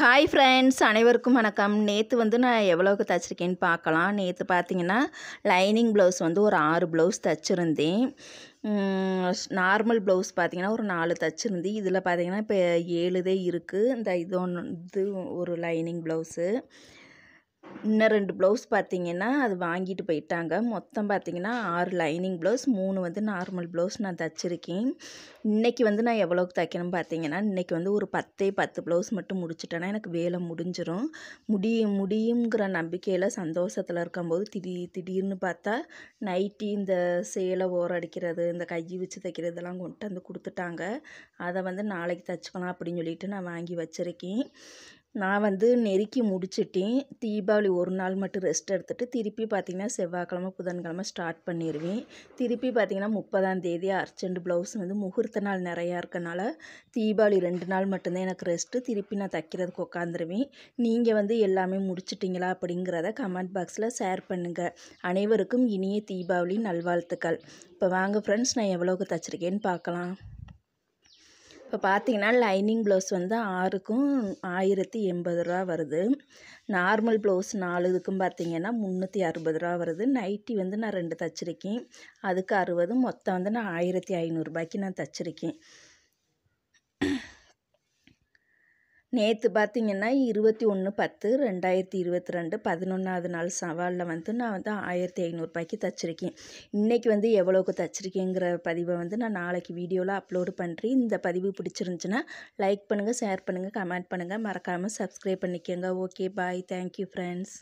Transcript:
hi friends அனைவருக்கும் வணக்கம் நேற்று வந்து நான் எவ்வளோக்கு தைச்சிருக்கேன்னு பார்க்கலாம் நேற்று பார்த்தீங்கன்னா லைனிங் ப்ளவுஸ் வந்து ஒரு ஆறு ப்ளவுஸ் தைச்சிருந்தேன் நார்மல் ப்ளவுஸ் பார்த்தீங்கன்னா ஒரு நாலு தச்சுருந்தேன் இதில் பார்த்தீங்கன்னா இப்போ ஏழுதே இருக்குது இந்த இது ஒன்று இது ஒரு லைனிங் ப்ளவுஸு இன்னும் ரெண்டு ப்ளவுஸ் பார்த்திங்கன்னா அது வாங்கிட்டு போயிட்டாங்க மொத்தம் பார்த்திங்கன்னா ஆறு லைனிங் ப்ளவுஸ் மூணு வந்து நார்மல் ப்ளவுஸ் நான் தைச்சிருக்கேன் இன்றைக்கி வந்து நான் எவ்வளோக்கு தைக்கணும் பார்த்திங்கன்னா இன்றைக்கி வந்து ஒரு பத்தே பத்து ப்ளவுஸ் மட்டும் முடிச்சிட்டேன்னா எனக்கு வேலை முடிஞ்சிடும் முடியும் முடியுங்கிற நம்பிக்கையில் சந்தோஷத்தில் இருக்கும்போது திடீர் திடீர்னு பார்த்தா நைட்டி இந்த சேலை அடிக்கிறது இந்த கையை வச்சு தைக்கிறது இதெல்லாம் கொண்டு வந்து கொடுத்துட்டாங்க அதை வந்து நாளைக்கு தைச்சிக்கலாம் அப்படின்னு சொல்லிட்டு நான் வாங்கி வச்சுருக்கேன் நான் வந்து நெருக்கி முடிச்சிட்டேன் தீபாவளி ஒரு நாள் மட்டும் ரெஸ்ட் எடுத்துகிட்டு திருப்பி பார்த்திங்கன்னா செவ்வாய்க்கிழமை புதன்கிழமை ஸ்டார்ட் பண்ணிடுவேன் திருப்பி பார்த்திங்கன்னா முப்பதாம் தேதி அர்ஜென்ட் ப்ளவுஸ் வந்து முகூர்த்த நாள் நிறையா இருக்கனால தீபாவளி ரெண்டு நாள் மட்டும்தான் எனக்கு ரெஸ்ட்டு திருப்பி நான் தைக்கிறதுக்கு உட்காந்துருவேன் நீங்கள் வந்து எல்லாமே முடிச்சிட்டிங்களா அப்படிங்கிறத கமெண்ட் பாக்ஸில் ஷேர் பண்ணுங்கள் அனைவருக்கும் இனிய தீபாவளி நல்வாழ்த்துக்கள் இப்போ வாங்க ஃப்ரெண்ட்ஸ் நான் எவ்வளோக்கு தைச்சிருக்கேன்னு பார்க்கலாம் இப்போ பார்த்தீங்கன்னா லைனிங் ப்ளவுஸ் வந்து ஆறுக்கும் ஆயிரத்தி எண்பது ரூபா வருது நார்மல் ப்ளவுஸ் நாலு இதுக்கும் பார்த்தீங்கன்னா முந்நூற்றி அறுபது ரூபா வருது நைட்டி வந்து நான் ரெண்டு தச்சுருக்கேன் அதுக்கு அறுபது மொத்தம் வந்து நான் ஆயிரத்தி ஐநூறுரூபாய்க்கு நான் தச்சுருக்கேன் நேற்று பார்த்திங்கன்னா இருபத்தி ஒன்று பத்து ரெண்டாயிரத்தி இருபத்தி ரெண்டு பதினொன்றாவது நாள் சவாலில் வந்து நான் வந்து ஆயிரத்தி ஐநூறுபாய்க்கு தச்சுருக்கேன் இன்றைக்கி வந்து எவ்வளோக்கு தச்சிருக்கேங்கிற பதிவை வந்து நான் நாளைக்கு வீடியோவில் அப்லோடு பண்ணுறேன் இந்த பதிவு பிடிச்சிருந்துச்சுன்னா லைக் பண்ணுங்கள் ஷேர் பண்ணுங்கள் கமெண்ட் பண்ணுங்கள் மறக்காமல் சப்ஸ்கிரைப் பண்ணிக்கோங்க ஓகே பாய் தேங்க்யூ ஃப்ரெண்ட்ஸ்